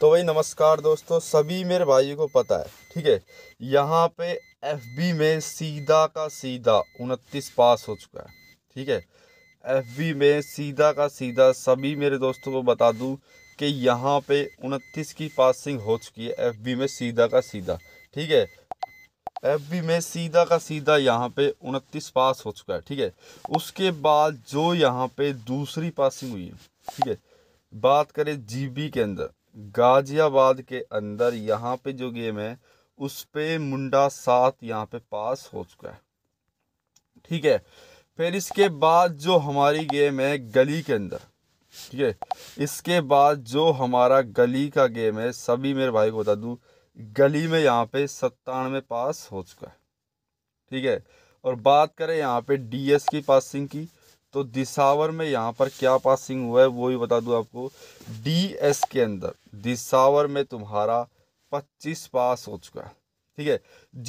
तो भाई नमस्कार दोस्तों सभी मेरे भाइयों को पता है ठीक है यहाँ पे एफबी में सीधा का सीधा उनतीस पास हो चुका है ठीक है एफबी में सीधा का सीधा सभी मेरे दोस्तों को बता दूं कि यहाँ पे उनतीस की पासिंग हो चुकी है एफबी में सीधा का सीधा ठीक है एफ बी में सीधा का सीधा यहाँ पे उनतीस पास हो चुका है ठीक है उसके बाद जो यहाँ पे दूसरी पासिंग हुई है ठीक है बात करें बी के अंदर गाज़ियाबाद के अंदर यहाँ पे जो गेम है उस पे मुंडा सात यहाँ पे पास हो चुका है ठीक है फिर इसके बाद जो हमारी गेम है गली के अंदर ठीक है इसके बाद जो हमारा गली का गेम है सभी मेरे भाई को बता दूँ गली में यहाँ पे सत्तानवे पास हो चुका है ठीक है और बात करें यहाँ पे डीएस की पासिंग की तो दिसावर में यहाँ पर क्या पासिंग हुआ है वो भी बता दूँ आपको डीएस के अंदर दिसावर में तुम्हारा 25 पास हो चुका है ठीक है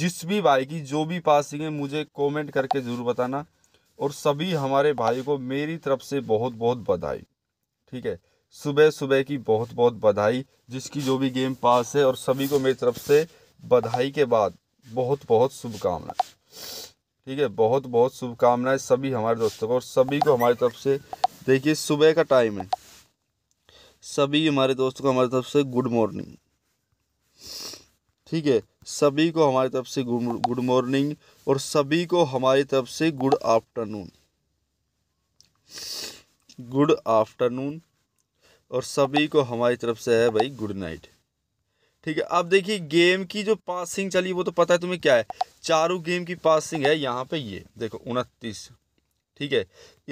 जिस भी भाई की जो भी पासिंग है मुझे कमेंट करके ज़रूर बताना और सभी हमारे भाई को मेरी तरफ से बहुत बहुत बधाई ठीक है सुबह सुबह की बहुत बहुत बधाई जिसकी जो भी गेम पास है और सभी को मेरी तरफ से बधाई के बाद बहुत बहुत शुभकामनाएं ठीक है बहुत बहुत शुभकामनाएं सभी हमारे दोस्तों को और सभी को हमारी तरफ से देखिए सुबह का टाइम है सभी हमारे दोस्तों को हमारी तरफ से गुड मॉर्निंग ठीक है सभी को हमारी तरफ से गुड मॉर्निंग और सभी को हमारी तरफ से गुड आफ्टरनून गुड आफ्टरनून और सभी को हमारी तरफ से है भाई गुड नाइट ठीक है अब देखिए गेम की जो पासिंग चली वो तो पता है तुम्हें क्या है चारों गेम की पासिंग है यहाँ पे ये देखो उनतीस ठीक है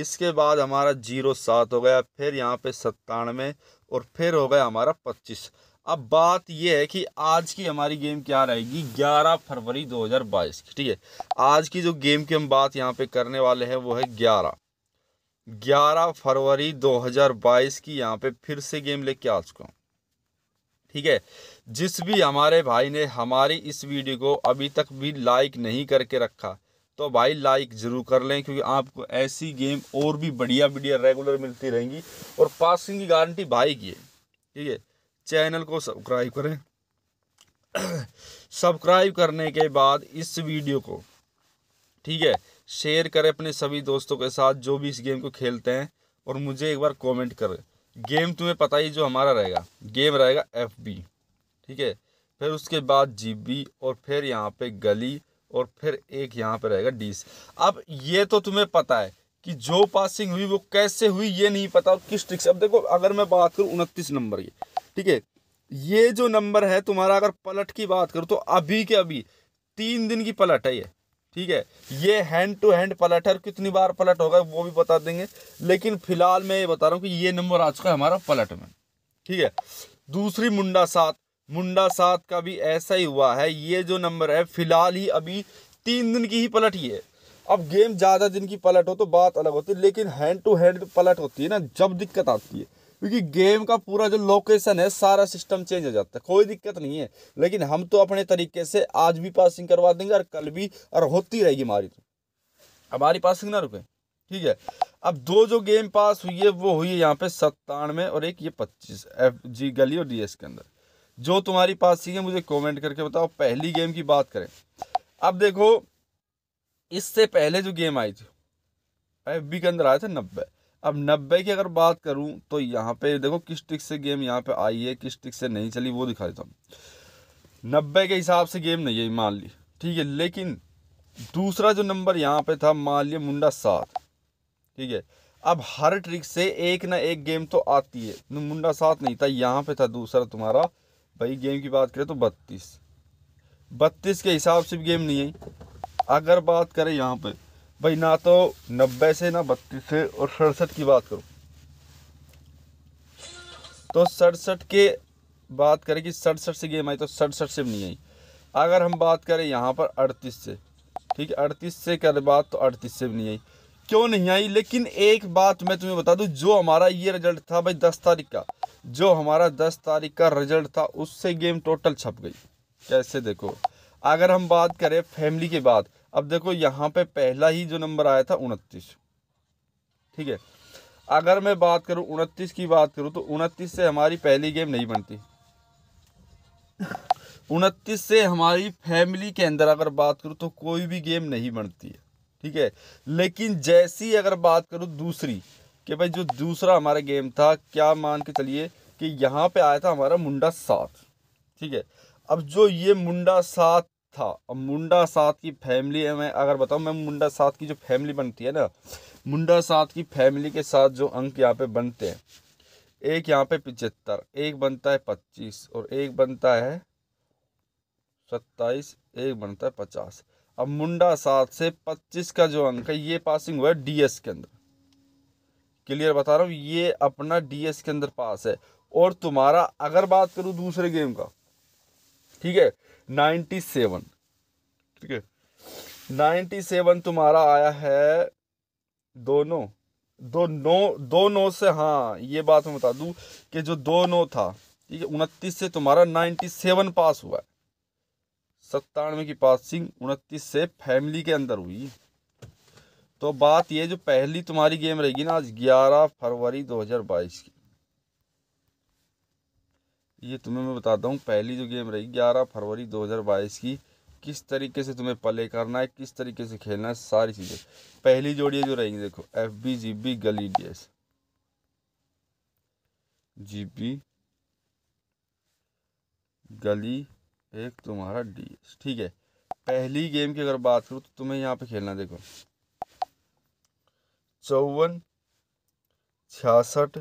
इसके बाद हमारा जीरो सात हो गया फिर यहाँ पे सत्तानवे और फिर हो गया हमारा पच्चीस अब बात यह है कि आज की हमारी गेम क्या रहेगी ग्यारह फरवरी 2022 की ठीक है आज की जो गेम की हम बात यहाँ पे करने वाले हैं वो है ग्यारह 11 फरवरी 2022 की यहाँ पे फिर से गेम लेके आ चुका हूँ ठीक है जिस भी हमारे भाई ने हमारी इस वीडियो को अभी तक भी लाइक नहीं करके रखा तो भाई लाइक ज़रूर कर लें क्योंकि आपको ऐसी गेम और भी बढ़िया बढ़िया रेगुलर मिलती रहेंगी और पासिंग की गारंटी भाई की है ठीक है चैनल को सब्सक्राइब करें सब्सक्राइब करने के बाद इस वीडियो को ठीक है शेयर करें अपने सभी दोस्तों के साथ जो भी इस गेम को खेलते हैं और मुझे एक बार कॉमेंट करें गेम तुम्हें पता ही जो हमारा रहेगा गेम रहेगा एफ बी ठीक है फिर उसके बाद जी बी और फिर यहाँ पे गली और फिर एक यहाँ पे रहेगा डी अब ये तो तुम्हें पता है कि जो पासिंग हुई वो कैसे हुई ये नहीं पता और किस ट्रिक से अब देखो अगर मैं बात करूँ उनतीस नंबर की ठीक है ये जो नंबर है तुम्हारा अगर पलट की बात करूँ तो अभी के अभी तीन दिन की पलट है ये ठीक है ये हैंड टू हैंड पलट है और कितनी बार पलट होगा वो भी बता देंगे लेकिन फिलहाल मैं ये बता रहा हूँ कि ये नंबर आ चुका है हमारा पलट में ठीक है दूसरी मुंडा सात मुंडा सात का भी ऐसा ही हुआ है ये जो नंबर है फिलहाल ही अभी तीन दिन की ही पलट ही है अब गेम ज़्यादा दिन की पलट हो तो बात अलग होती है लेकिन हैंड टू हैंड पलट होती है ना जब दिक्कत आती है क्योंकि गेम का पूरा जो लोकेशन है सारा सिस्टम चेंज हो जाता है कोई दिक्कत नहीं है लेकिन हम तो अपने तरीके से आज भी पासिंग करवा देंगे और कल भी और होती रहेगी हमारी तो हमारी पासिंग ना रुके ठीक है अब दो जो गेम पास हुई है वो हुई है यहाँ पे सत्तानवे और एक ये पच्चीस एफ जी गली और डी के अंदर जो तुम्हारी पास है मुझे कमेंट करके बताओ पहली गेम की बात करें अब देखो इससे पहले जो गेम आई थी एफ के अंदर आए थे नब्बे अब नब्बे की अगर बात करूं तो यहाँ पे देखो किस टिक से गेम यहाँ पे आई है किस टिक से नहीं चली वो दिखा देता हूँ नब्बे के हिसाब से गेम नहीं है मान ली ठीक है लेकिन दूसरा जो नंबर यहाँ पे था मान लिया मुंडा सात ठीक है अब हर ट्रिक से एक ना एक गेम तो आती है मुंडा सात नहीं था यहाँ पे था दूसरा तुम्हारा भाई गेम की बात करें तो बत्तीस बत्तीस के हिसाब से भी गेम नहीं है अगर बात करें यहाँ पर भाई ना तो नब्बे से ना बत्तीस से और सड़सठ की बात करो तो सड़सठ के बात करें कि सड़सठ से गेम आई तो सड़सठ से भी नहीं आई अगर हम बात करें यहाँ पर अड़तीस से ठीक है अड़तीस से कर बात तो अड़तीस से भी नहीं आई क्यों नहीं आई लेकिन एक बात मैं तुम्हें बता दूँ जो हमारा ये रिजल्ट था भाई दस तारीख का जो हमारा दस तारीख का रिजल्ट था उससे गेम टोटल छप गई कैसे देखो अगर हम बात करें फैमिली के बाद अब देखो यहाँ पे पहला ही जो नंबर आया था उनतीस ठीक है अगर मैं बात करूँ उनतीस की बात करूँ तो उनतीस से हमारी पहली गेम नहीं बनती उनतीस से हमारी फैमिली के अंदर अगर बात करूँ तो कोई भी गेम नहीं बनती है ठीक है लेकिन जैसी अगर बात करूँ दूसरी कि भाई जो दूसरा हमारा गेम था क्या मान के चलिए कि यहाँ पे आया था हमारा मुंडा सात ठीक है अब जो ये मुंडा सात था अब मुंडा सात की फैमिली है मैं अगर बताऊँ मैं मुंडा सात की जो फैमिली बनती है ना मुंडा सात की फैमिली के साथ जो अंक यहाँ पे बनते हैं एक यहाँ पे पिचहत्तर एक बनता है पच्चीस और एक बनता है सत्ताईस एक बनता है पचास अब मुंडा सात से पच्चीस का जो अंक है ये पासिंग हुआ है डीएस के अंदर क्लियर बता रहा हूँ ये अपना डीएस के अंदर पास है और तुम्हारा अगर बात करूँ दूसरे गेम का ठीक है नाइन्टी सेवन ठीक है नाइन्टी सेवन तुम्हारा आया है दोनों दो नौ दो नौ से हाँ ये बात मैं बता दूँ कि जो दो नौ था ठीक है उनतीस से तुम्हारा नाइन्टी सेवन पास हुआ है सत्तानवे की पासिंग उनतीस से फैमिली के अंदर हुई तो बात ये जो पहली तुम्हारी गेम रहेगी ना आज ग्यारह फरवरी 2022 की ये तुम्हें मैं बताता हूँ पहली जो गेम रहेगी ग्यारह फरवरी 2022 की किस तरीके से तुम्हें प्ले करना है किस तरीके से खेलना है सारी चीज़ें पहली जोड़ी जो रहेंगी देखो एफ बी जी बी गली डी एस जी बी गली एक तुम्हारा डी एस ठीक है पहली गेम की अगर बात करूँ तो तुम्हें यहाँ पे खेलना देखो चौवन छियासठ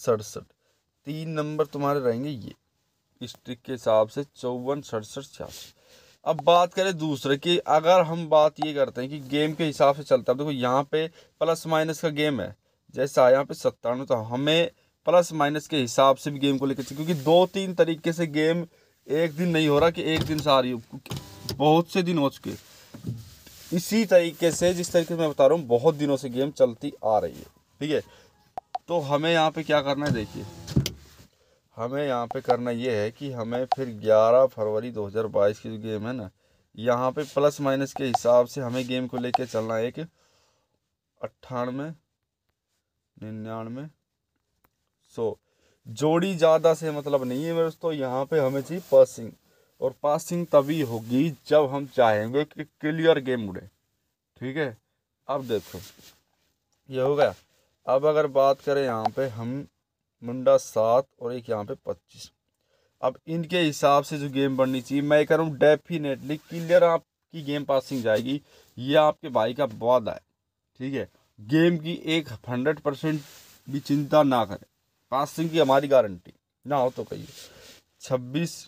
सड़सठ तीन नंबर तुम्हारे रहेंगे ये इस ट्रिक के हिसाब से चौवन सड़सठ छियासठ अब बात करें दूसरे की अगर हम बात ये करते हैं कि गेम के हिसाब से चलता है देखो यहाँ पे प्लस माइनस का गेम है जैसा यहाँ पे सत्तानवे तो हमें प्लस माइनस के हिसाब से भी गेम को लेकर क्योंकि दो तीन तरीके से गेम एक दिन नहीं हो रहा कि एक दिन से आ रही हो बहुत से दिन हो चुके इसी तरीके से जिस तरीके से मैं बता रहा हूँ बहुत दिनों से गेम चलती आ रही है ठीक है तो हमें यहाँ पे क्या करना है देखिए हमें यहाँ पे करना ये है कि हमें फिर 11 फरवरी 2022 की जो गेम है ना यहाँ पे प्लस माइनस के हिसाब से हमें गेम को लेके चलना है एक अट्ठानवे निन्यानवे सो जोड़ी ज़्यादा से मतलब नहीं है मेरे दोस्तों यहाँ पे हमें चाहिए पासिंग और पासिंग तभी होगी जब हम चाहेंगे कि क्लियर गेम उड़े ठीक है अब देखो ये हो गया अब अगर बात करें यहाँ पे हम मुंडा सात और एक यहाँ पे पच्चीस अब इनके हिसाब से जो गेम बननी चाहिए मैं कह रहा हूँ डेफिनेटली क्लियर आपकी गेम पासिंग जाएगी ये आपके भाई का वादा है ठीक है गेम की एक हंड्रेड परसेंट भी चिंता ना करें पासिंग की हमारी गारंटी ना हो तो कही छब्बीस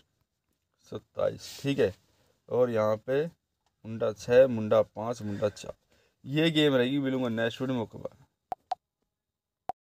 सत्ताईस ठीक है और यहाँ पे मुंडा छः मुंडा पाँच मुंडा चार ये गेम रहेगी बिलूंगा नेक्स्ट वीडियो में